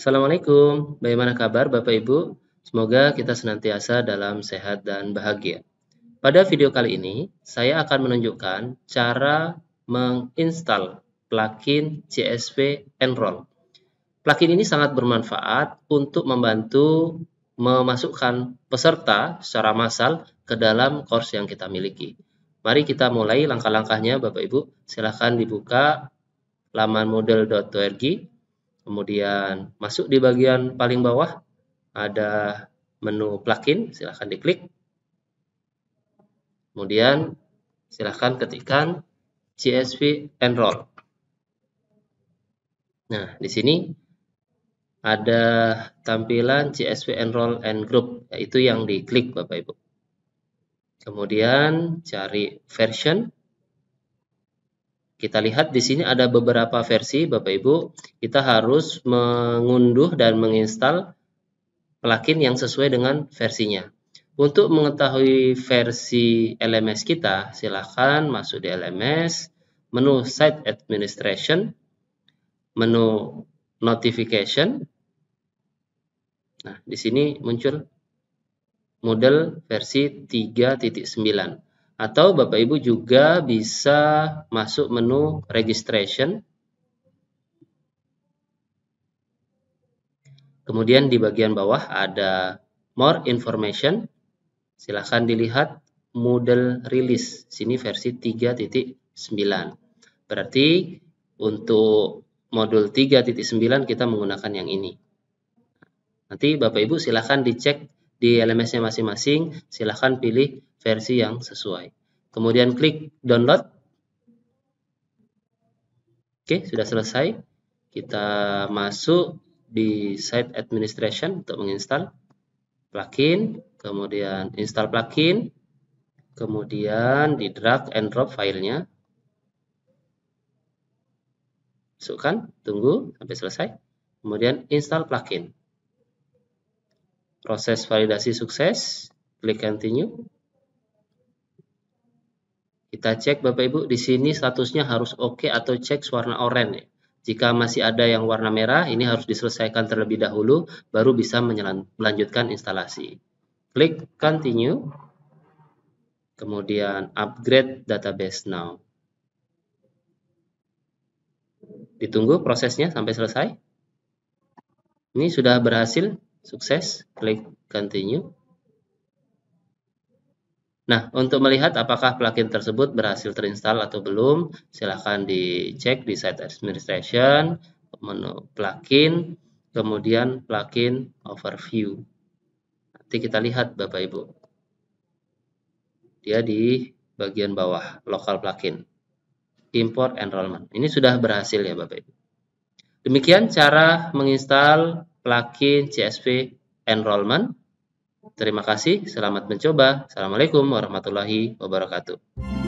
Assalamualaikum, bagaimana kabar Bapak Ibu? Semoga kita senantiasa dalam sehat dan bahagia. Pada video kali ini, saya akan menunjukkan cara menginstal plugin CSV Enroll. Plugin ini sangat bermanfaat untuk membantu memasukkan peserta secara massal ke dalam course yang kita miliki. Mari kita mulai langkah-langkahnya Bapak Ibu. Silahkan dibuka laman model.org Kemudian masuk di bagian paling bawah ada menu plugin, silahkan diklik. Kemudian silahkan ketikkan CSV Enroll. Nah, di sini ada tampilan CSV Enroll and Group, yaitu yang diklik Bapak Ibu. Kemudian cari version, kita lihat di sini ada beberapa versi Bapak Ibu. Kita harus mengunduh dan menginstal plugin yang sesuai dengan versinya. Untuk mengetahui versi LMS kita, silakan masuk di LMS, menu Site Administration, menu Notification. Nah, di sini muncul model versi 3.9 atau Bapak Ibu juga bisa masuk menu registration. Kemudian di bagian bawah ada more information. Silahkan dilihat model rilis Sini versi 3.9. Berarti untuk modul 3.9 kita menggunakan yang ini. Nanti Bapak Ibu silahkan dicek di LMS-nya masing-masing, silahkan pilih versi yang sesuai. Kemudian klik download. Oke, sudah selesai. Kita masuk di site administration untuk menginstal plugin, kemudian install plugin, kemudian di drag and drop filenya. Masukkan, tunggu sampai selesai. Kemudian install plugin proses validasi sukses klik continue kita cek Bapak Ibu di sini statusnya harus oke okay atau cek warna oranye jika masih ada yang warna merah ini harus diselesaikan terlebih dahulu baru bisa melanjutkan instalasi klik continue kemudian upgrade database now ditunggu prosesnya sampai selesai ini sudah berhasil sukses klik continue Nah, untuk melihat apakah plugin tersebut berhasil terinstall atau belum, silakan dicek di site administration, menu plugin, kemudian plugin overview. Nanti kita lihat Bapak Ibu. Dia di bagian bawah, local plugin. Import enrollment. Ini sudah berhasil ya Bapak Ibu. Demikian cara menginstal plugin CSV enrollment. Terima kasih, selamat mencoba. Assalamualaikum warahmatullahi wabarakatuh.